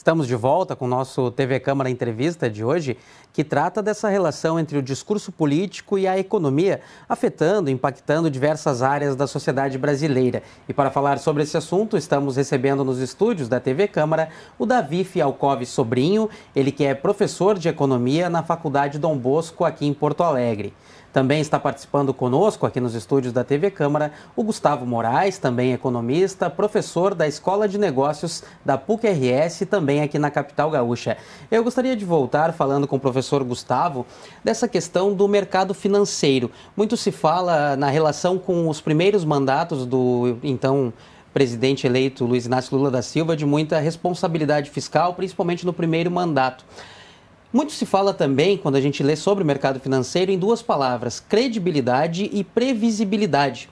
Estamos de volta com o nosso TV Câmara Entrevista de hoje, que trata dessa relação entre o discurso político e a economia, afetando impactando diversas áreas da sociedade brasileira. E para falar sobre esse assunto, estamos recebendo nos estúdios da TV Câmara o Davi Fialcove Sobrinho, ele que é professor de economia na Faculdade Dom Bosco, aqui em Porto Alegre. Também está participando conosco aqui nos estúdios da TV Câmara o Gustavo Moraes, também economista, professor da Escola de Negócios da PUC-RS, também aqui na capital gaúcha. Eu gostaria de voltar falando com o professor Gustavo dessa questão do mercado financeiro. Muito se fala na relação com os primeiros mandatos do então presidente eleito Luiz Inácio Lula da Silva de muita responsabilidade fiscal, principalmente no primeiro mandato. Muito se fala também, quando a gente lê sobre o mercado financeiro, em duas palavras: credibilidade e previsibilidade.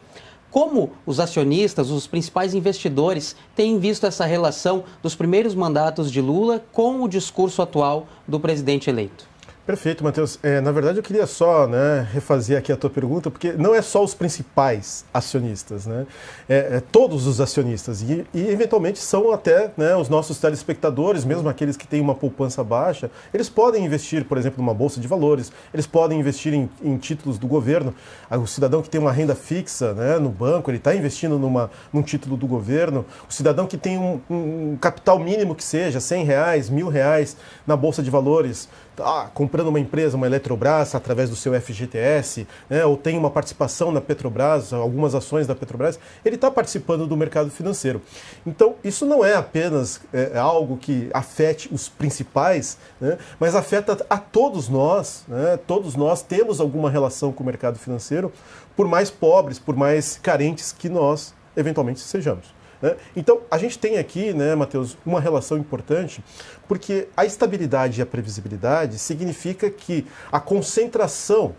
Como os acionistas, os principais investidores, têm visto essa relação dos primeiros mandatos de Lula com o discurso atual do presidente eleito? Perfeito, Matheus. É, na verdade, eu queria só né, refazer aqui a tua pergunta, porque não é só os principais acionistas, né? É, é todos os acionistas e, e eventualmente são até né, os nossos telespectadores, mesmo aqueles que têm uma poupança baixa, eles podem investir, por exemplo, numa bolsa de valores, eles podem investir em, em títulos do governo. Ah, o cidadão que tem uma renda fixa né, no banco, ele está investindo numa, num título do governo. O cidadão que tem um, um capital mínimo que seja, 100 reais, mil reais na bolsa de valores, ah, comprando uma empresa, uma Eletrobras, através do seu FGTS, né, ou tem uma participação na Petrobras, algumas ações da Petrobras, ele está participando do mercado financeiro. Então, isso não é apenas é, é, algo que afete os principais, né, mas afeta a todos nós. Né, todos nós temos alguma relação com o mercado financeiro, por mais pobres, por mais carentes que nós eventualmente sejamos. Né? Então, a gente tem aqui, né, Matheus, uma relação importante, porque a estabilidade e a previsibilidade significa que a concentração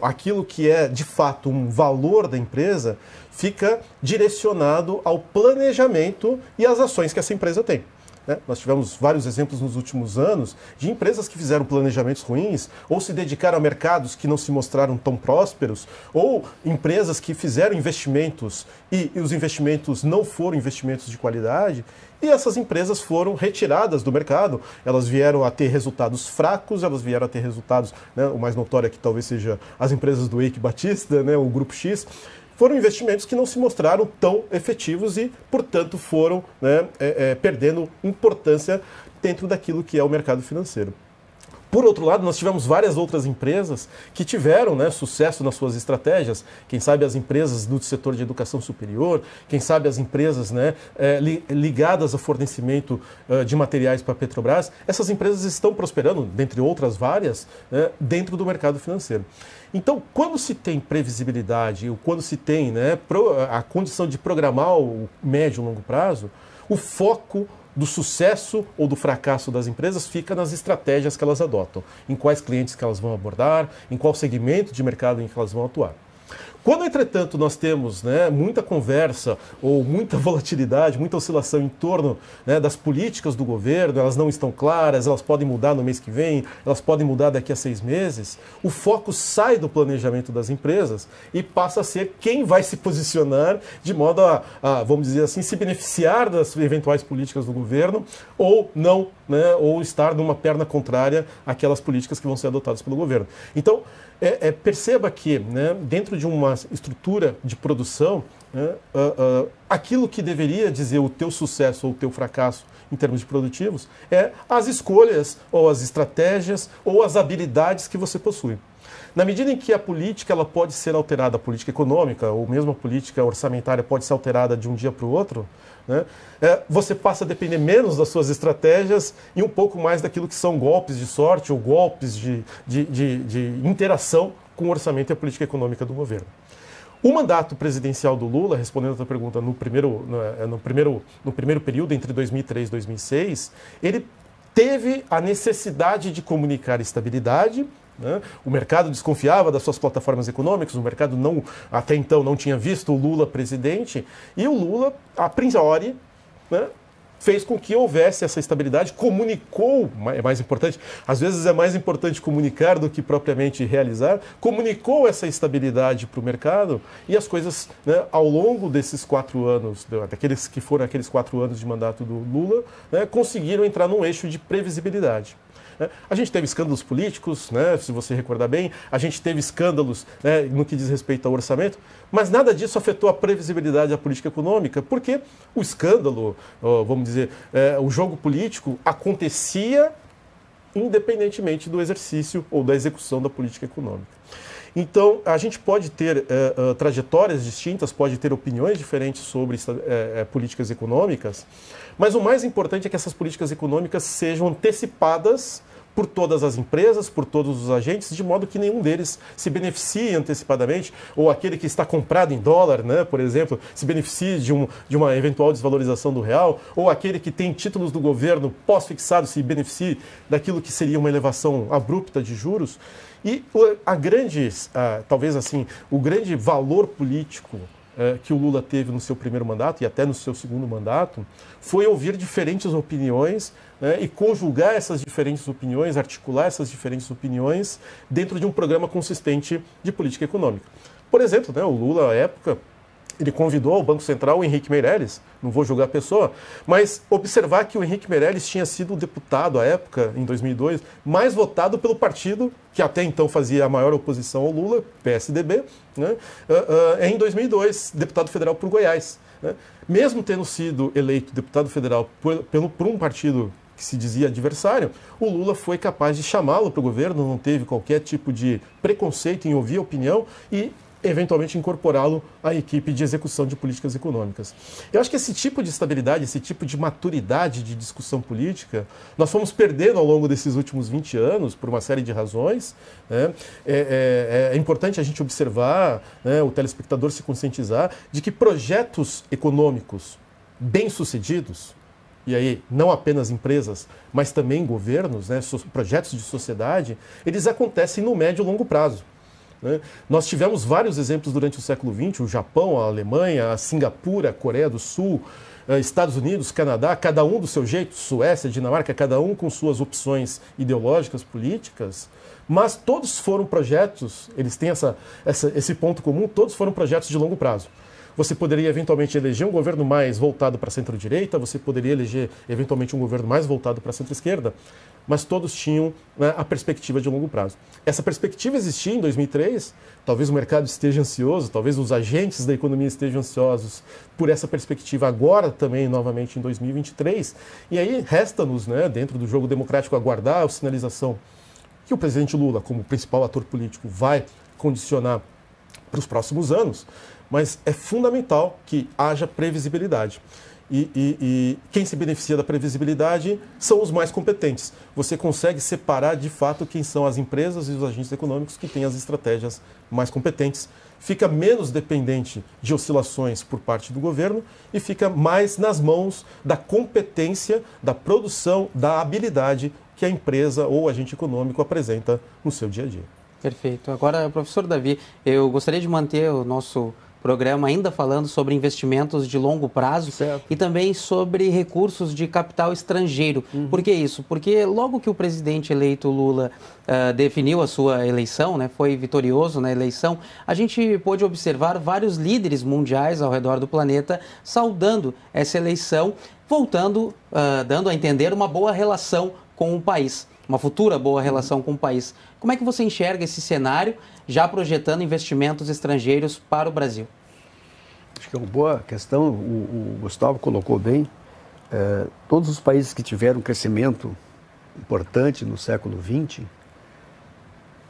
aquilo que é de fato um valor da empresa fica direcionado ao planejamento e às ações que essa empresa tem. Né? Nós tivemos vários exemplos nos últimos anos de empresas que fizeram planejamentos ruins, ou se dedicaram a mercados que não se mostraram tão prósperos, ou empresas que fizeram investimentos e, e os investimentos não foram investimentos de qualidade, e essas empresas foram retiradas do mercado. Elas vieram a ter resultados fracos, elas vieram a ter resultados, né? o mais notório é que talvez seja as empresas do Eike Batista, né? o Grupo X, foram investimentos que não se mostraram tão efetivos e, portanto, foram né, é, é, perdendo importância dentro daquilo que é o mercado financeiro. Por outro lado, nós tivemos várias outras empresas que tiveram né, sucesso nas suas estratégias. Quem sabe as empresas do setor de educação superior, quem sabe as empresas né, é, ligadas ao fornecimento de materiais para a Petrobras. Essas empresas estão prosperando, dentre outras várias, né, dentro do mercado financeiro. Então, quando se tem previsibilidade, quando se tem né, a condição de programar o médio e longo prazo, o foco do sucesso ou do fracasso das empresas fica nas estratégias que elas adotam, em quais clientes que elas vão abordar, em qual segmento de mercado em que elas vão atuar. Quando, entretanto, nós temos né, muita conversa ou muita volatilidade, muita oscilação em torno né, das políticas do governo, elas não estão claras, elas podem mudar no mês que vem, elas podem mudar daqui a seis meses, o foco sai do planejamento das empresas e passa a ser quem vai se posicionar de modo a, a vamos dizer assim, se beneficiar das eventuais políticas do governo ou não, né, ou estar numa perna contrária àquelas políticas que vão ser adotadas pelo governo. Então, é, é, perceba que né, dentro de uma estrutura de produção, né, uh, uh, aquilo que deveria dizer o teu sucesso ou o teu fracasso em termos de produtivos é as escolhas ou as estratégias ou as habilidades que você possui. Na medida em que a política ela pode ser alterada, a política econômica ou mesmo a política orçamentária pode ser alterada de um dia para o outro, né, é, você passa a depender menos das suas estratégias e um pouco mais daquilo que são golpes de sorte ou golpes de, de, de, de interação com o orçamento e a política econômica do governo. O mandato presidencial do Lula, respondendo a tua pergunta, no primeiro, no, é, no primeiro, no primeiro período, entre 2003 e 2006, ele teve a necessidade de comunicar estabilidade, né? o mercado desconfiava das suas plataformas econômicas, o mercado não até então não tinha visto o Lula presidente, e o Lula, a priori, né, fez com que houvesse essa estabilidade, comunicou, é mais importante, às vezes é mais importante comunicar do que propriamente realizar, comunicou essa estabilidade para o mercado e as coisas, né, ao longo desses quatro anos, daqueles que foram aqueles quatro anos de mandato do Lula, né, conseguiram entrar num eixo de previsibilidade. É, a gente teve escândalos políticos, né, se você recordar bem, a gente teve escândalos né, no que diz respeito ao orçamento, mas nada disso afetou a previsibilidade da política econômica, porque o escândalo, vamos dizer, é, o jogo político acontecia independentemente do exercício ou da execução da política econômica. Então, a gente pode ter é, é, trajetórias distintas, pode ter opiniões diferentes sobre políticas econômicas, mas o mais importante é que essas políticas econômicas sejam antecipadas por todas as empresas, por todos os agentes, de modo que nenhum deles se beneficie antecipadamente, ou aquele que está comprado em dólar, né, por exemplo, se beneficie de, um, de uma eventual desvalorização do real, ou aquele que tem títulos do governo pós-fixado se beneficie daquilo que seria uma elevação abrupta de juros. E a grande, ah, talvez assim, o grande valor político eh, que o Lula teve no seu primeiro mandato e até no seu segundo mandato foi ouvir diferentes opiniões né, e conjugar essas diferentes opiniões, articular essas diferentes opiniões dentro de um programa consistente de política econômica. Por exemplo, né, o Lula, à época, ele convidou o Banco Central, o Henrique Meirelles, não vou julgar a pessoa, mas observar que o Henrique Meirelles tinha sido o deputado à época, em 2002, mais votado pelo partido que até então fazia a maior oposição ao Lula, PSDB, né? uh, uh, em 2002, deputado federal por Goiás. Né? Mesmo tendo sido eleito deputado federal por, pelo, por um partido que se dizia adversário, o Lula foi capaz de chamá-lo para o governo, não teve qualquer tipo de preconceito em ouvir a opinião e eventualmente incorporá-lo à equipe de execução de políticas econômicas. Eu acho que esse tipo de estabilidade, esse tipo de maturidade de discussão política, nós fomos perdendo ao longo desses últimos 20 anos por uma série de razões. Né? É, é, é, é, importante a gente observar, né, o telespectador se conscientizar de que projetos econômicos bem-sucedidos, e aí não apenas empresas, mas também governos, né, projetos de sociedade, eles acontecem no médio e longo prazo. Né? Nós tivemos vários exemplos durante o século XX: o Japão, a Alemanha, a Singapura, a Coreia do Sul, eh, Estados Unidos, Canadá, cada um do seu jeito, Suécia, Dinamarca, cada um com suas opções ideológicas, políticas, mas todos foram projetos, eles têm essa, essa, esse ponto comum, todos foram projetos de longo prazo você poderia eventualmente eleger um governo mais voltado para centro-direita, você poderia eleger eventualmente um governo mais voltado para centro-esquerda, mas todos tinham né, a perspectiva de longo prazo. Essa perspectiva existia em 2003, talvez o mercado esteja ansioso, talvez os agentes da economia estejam ansiosos por essa perspectiva agora também, novamente em 2023. E aí resta-nos, né, dentro do jogo democrático, aguardar a sinalização que o presidente Lula, como principal ator político, vai condicionar para os próximos anos, mas é fundamental que haja previsibilidade. E, e, e, quem se beneficia da previsibilidade são os mais competentes. Você consegue separar de fato quem são as empresas e os agentes econômicos que têm as estratégias mais competentes. Fica menos dependente de oscilações por parte do governo e fica mais nas mãos da competência, da produção, da habilidade que a empresa ou o agente econômico apresenta no seu dia a dia. Perfeito. Agora, professor Davi, eu gostaria de manter o nosso programa ainda falando sobre investimentos de longo prazo certo. e também sobre recursos de capital estrangeiro. Uhum. Por que isso? Porque logo que o presidente eleito Lula uh, definiu a sua eleição, né, foi vitorioso na eleição, a gente pôde observar vários líderes mundiais ao redor do planeta saudando essa eleição, voltando, uh, dando a entender uma boa relação com o país uma futura boa uhum. relação com o país. Como é que você enxerga esse cenário, já projetando investimentos estrangeiros para o Brasil? Acho que é uma boa questão, o, o Gustavo colocou bem. É, todos os países que tiveram crescimento importante no século XX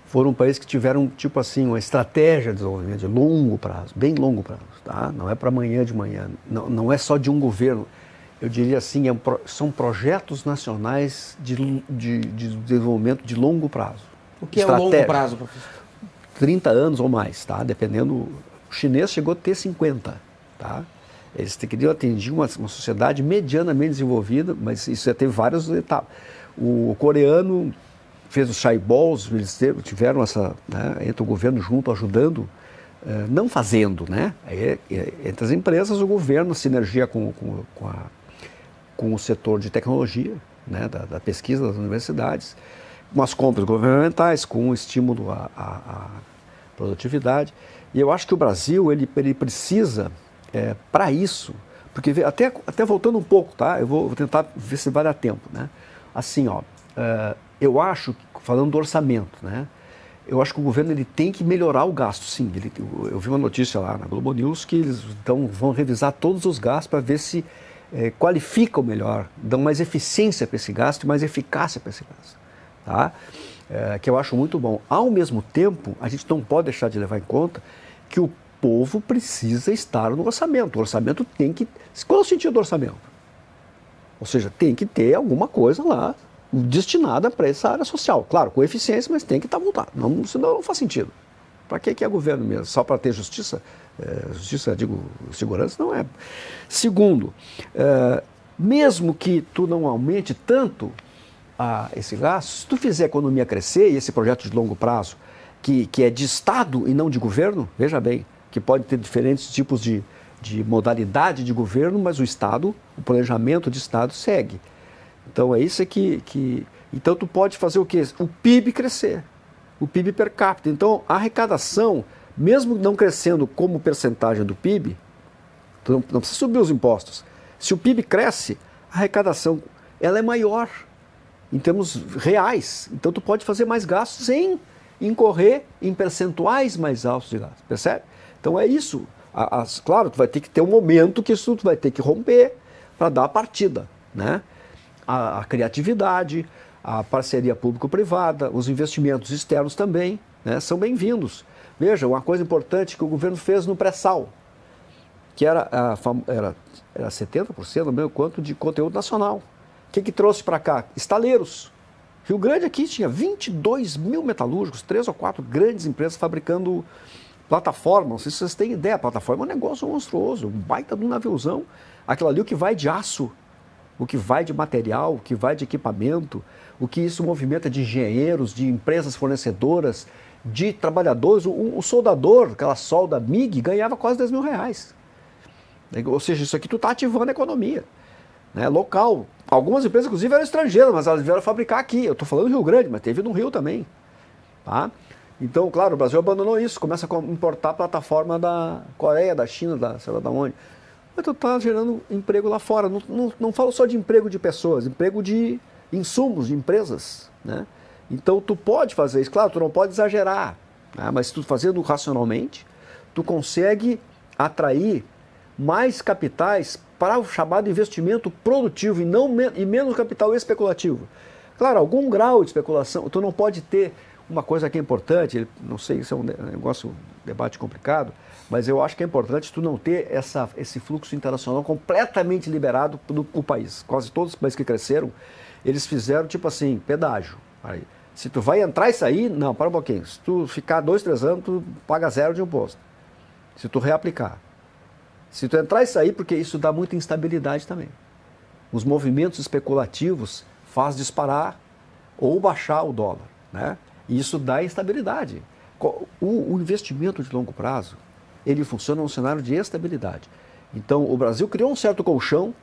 foram países que tiveram, tipo assim, uma estratégia de desenvolvimento de longo prazo, bem longo prazo, tá? Não é para amanhã de manhã, não, não é só de um governo. Eu diria assim, é um, são projetos nacionais de, de, de, desenvolvimento de longo prazo. O que é longo prazo, professor? 30 anos ou mais, tá? Dependendo o chinês chegou a ter 50, tá? Eles queriam atingir uma, uma sociedade medianamente desenvolvida, mas isso já teve várias etapas. O coreano fez os shaibols, eles tiveram essa, né, entre o governo junto ajudando, eh, não fazendo, né? Eh, entre as empresas, o governo sinergia com, com, com, a, com o setor de tecnologia, né, da, da, pesquisa das universidades, com as compras governamentais, com o estímulo à, à, à produtividade. E eu acho que o Brasil ele, ele precisa, é, para isso, porque até, até voltando um pouco, tá? Eu vou, vou tentar ver se vai dar tempo, né? Assim, ó, uh, eu acho, falando do orçamento, né? Eu acho que o governo ele tem que melhorar o gasto, sim. Ele, eu, eu vi uma notícia lá na Globo News que eles então, vão revisar todos os gastos para ver se é, qualificam melhor, dão mais eficiência para esse gasto e mais eficácia para esse gasto. Tá? é, que eu acho muito bom. Ao mesmo tempo, a gente não pode deixar de levar em conta que o povo precisa estar no orçamento. O orçamento tem que. Qual é o sentido do orçamento? Ou seja, tem que ter alguma coisa lá destinada para essa área social. Claro, com eficiência, mas tem que estar montado. Não, senão não faz sentido. Para que é governo mesmo? Só para ter justiça? É, justiça, digo, segurança não é. Segundo, é, mesmo que tu não aumente tanto, a esse gasto, se tu fizer a economia crescer e esse projeto de longo prazo, que, que é de Estado e não de governo, veja bem, que pode ter diferentes tipos de, de modalidade de governo, mas o Estado, o planejamento de Estado segue. Então é isso que, que. Então tu pode fazer o quê? O PIB crescer. O PIB per capita. Então a arrecadação, mesmo não crescendo como percentagem do PIB, não, não precisa subir os impostos. Se o PIB cresce, a arrecadação ela é maior em termos reais. Então tu pode fazer mais gastos sem incorrer em percentuais mais altos de gastos, percebe? Então é isso. As, claro, tu vai ter que ter um momento que isso tu vai ter que romper para dar a partida, né? A, a criatividade, a parceria público-privada, os investimentos externos também, né? São bem-vindos. Veja, uma coisa importante que o governo fez no pré-sal, que era, a, era, era 70%, não lembro quanto, de conteúdo nacional. O que, que trouxe para cá? Estaleiros. Rio Grande aqui tinha 22 mil metalúrgicos, três ou quatro grandes empresas fabricando plataformas. Não sei se vocês têm ideia, a plataforma é um negócio monstruoso, um baita de um naviozão. Aquilo ali, o que vai de aço, o que vai de material, o que vai de equipamento, o que isso movimenta de engenheiros, de empresas fornecedoras, de trabalhadores. O, o soldador, aquela solda MIG, ganhava quase 10 mil reais. Ou seja, isso aqui tu está ativando a economia né, local. Algumas empresas, inclusive, eram estrangeiras, mas elas vieram fabricar aqui. Eu estou falando do Rio Grande, mas teve no Rio também. Tá? Então, claro, o Brasil abandonou isso, começa a importar a plataforma da Coreia, da China, da sei lá da onde. Mas tu está gerando emprego lá fora. Não, não, não falo só de emprego de pessoas, emprego de insumos, de empresas. Né? Então, tu pode fazer isso. Claro, tu não pode exagerar, né? mas tu fazendo racionalmente, tu consegue atrair mais capitais para o chamado investimento produtivo e, não, e menos capital especulativo. Claro, algum grau de especulação, tu não pode ter uma coisa que é importante, não sei, se é um negócio, um debate complicado, mas eu acho que é importante tu não ter essa, esse fluxo internacional completamente liberado do, o país. Quase todos os países que cresceram, eles fizeram tipo assim, pedágio. Aí, se tu vai entrar e sair, não, para um pouquinho. Se tu ficar dois, três anos, tu paga zero de imposto. Se tu reaplicar. Se tu entrar e sair, porque isso dá muita instabilidade também. Os movimentos especulativos faz disparar ou baixar o dólar, né? E isso dá instabilidade. O, o investimento de longo prazo, ele funciona num cenário de estabilidade. Então, o Brasil criou um certo colchão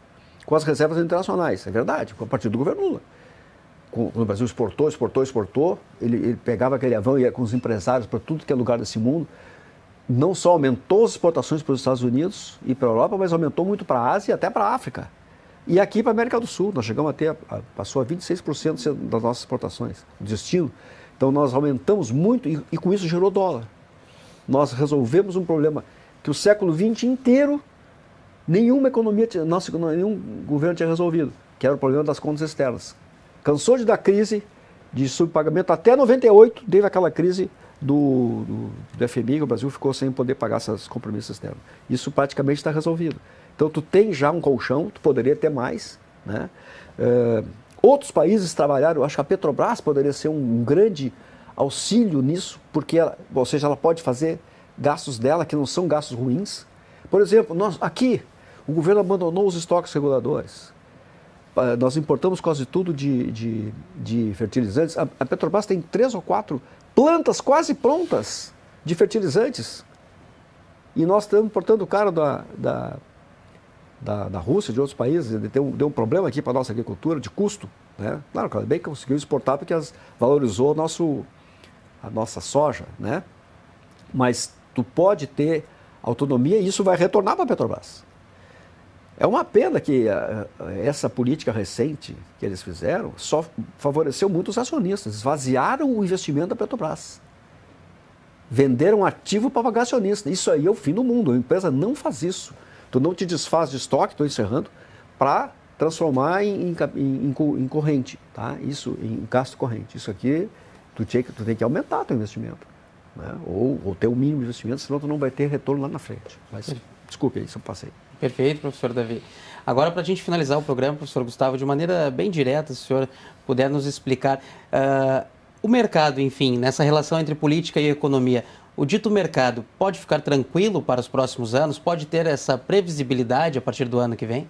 com as reservas internacionais, é verdade, a partir do governo Lula. quando O Brasil exportou, exportou, exportou, ele, ele pegava aquele avão e ia com os empresários para tudo que é lugar desse mundo não só aumentou as exportações para os Estados Unidos e para a Europa, mas aumentou muito para a Ásia e até para a África. E aqui para a América do Sul, nós chegamos a ter, a, passou a 26% das nossas exportações, destino. Então nós aumentamos muito e, e, com isso gerou dólar. Nós resolvemos um problema que o século XX inteiro nenhuma economia, nossa, nenhum governo tinha resolvido, que era o problema das contas externas. Cansou de dar crise, de subpagamento, até 98 teve aquela crise do, do, do FMI, que o Brasil ficou sem poder pagar esses compromissos externos. Isso praticamente está resolvido. Então, tu tem já um colchão, tu poderia ter mais. Né? Uh, outros países trabalharam, acho que a Petrobras poderia ser um, um grande auxílio nisso, porque ela, ou seja, ela pode fazer gastos dela que não são gastos ruins. Por exemplo, nós, aqui, o governo abandonou os estoques reguladores. Ah, nós importamos quase tudo de, de, de fertilizantes. A, a, Petrobras tem três ou quatro plantas quase prontas de fertilizantes. E nós estamos importando o cara da, da, da, da Rússia, de outros países, deu, um, deu um problema aqui para a nossa agricultura de custo. Né? Claro, ela bem conseguiu exportar porque as, valorizou nosso, a nossa soja. Né? Mas tu pode ter autonomia e isso vai retornar para a Petrobras. É uma pena que eh, eh, essa política recente que eles fizeram só favoreceu muito os acionistas. Esvaziaram o investimento da Petrobras. Venderam ativo para pagar acionista. Isso aí é o fim do mundo. A empresa não faz isso. Tu não te desfaz de estoque, estou encerrando, para transformar em, em, em, em, corrente, tá? Isso, em gasto corrente. Isso aqui, tu, tinha, tu tem que aumentar teu investimento. Né? Ou, ou ter o mínimo de investimento, senão tu não vai ter retorno lá na frente. Mas, desculpe aí se eu passei. Perfeito, professor Davi. Agora, para a gente finalizar o programa, professor Gustavo, de maneira bem direta, se o senhor puder nos explicar uh, o mercado, enfim, nessa relação entre política e economia. O dito mercado pode ficar tranquilo para os próximos anos? Pode ter essa previsibilidade a partir do ano que vem?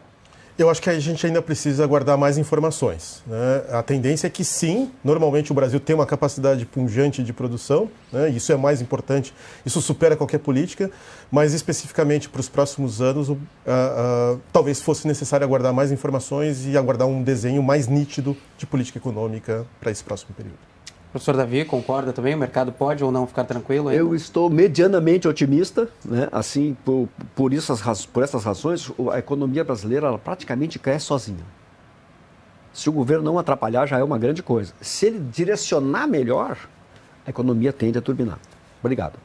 Eu acho que a gente ainda precisa aguardar mais informações. Né? A tendência é que sim, normalmente o Brasil tem uma capacidade pungente de produção, né? isso é mais importante, isso supera qualquer política, mas especificamente para os próximos anos, uh, uh, talvez fosse necessário aguardar mais informações e aguardar um desenho mais nítido de política econômica para esse próximo período. Professor Davi, concorda também? O mercado pode ou não ficar tranquilo? Ainda? Eu estou medianamente otimista, né? assim, por, por, essas por essas razões, a economia brasileira praticamente cresce sozinha. Se o governo não atrapalhar, já é uma grande coisa. Se ele direcionar melhor, a economia tende a turbinar. Obrigado.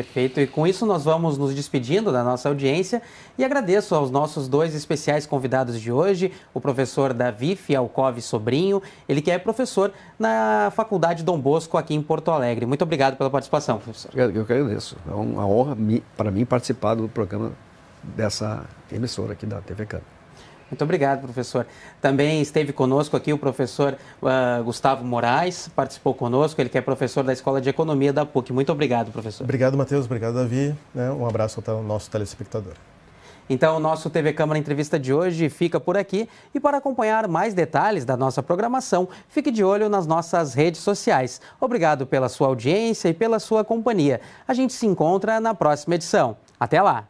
Perfeito. E com isso nós vamos nos despedindo da nossa audiência e agradeço aos nossos dois especiais convidados de hoje, o professor Davi Fialcove Sobrinho, ele que é professor na Faculdade Dom Bosco aqui em Porto Alegre. Muito obrigado pela participação, professor. Eu que agradeço. É uma honra para mim participar do programa dessa emissora aqui da TV Câmara. Muito obrigado, professor. Também esteve conosco aqui o professor uh, Gustavo Moraes, participou conosco, ele que é professor da Escola de Economia da PUC. Muito obrigado, professor. Obrigado, Matheus. Obrigado, Davi. Né? Um abraço ao nosso telespectador. Então, o nosso TV Câmara Entrevista de hoje fica por aqui. E para acompanhar mais detalhes da nossa programação, fique de olho nas nossas redes sociais. Obrigado pela sua audiência e pela sua companhia. A gente se encontra na próxima edição. Até lá!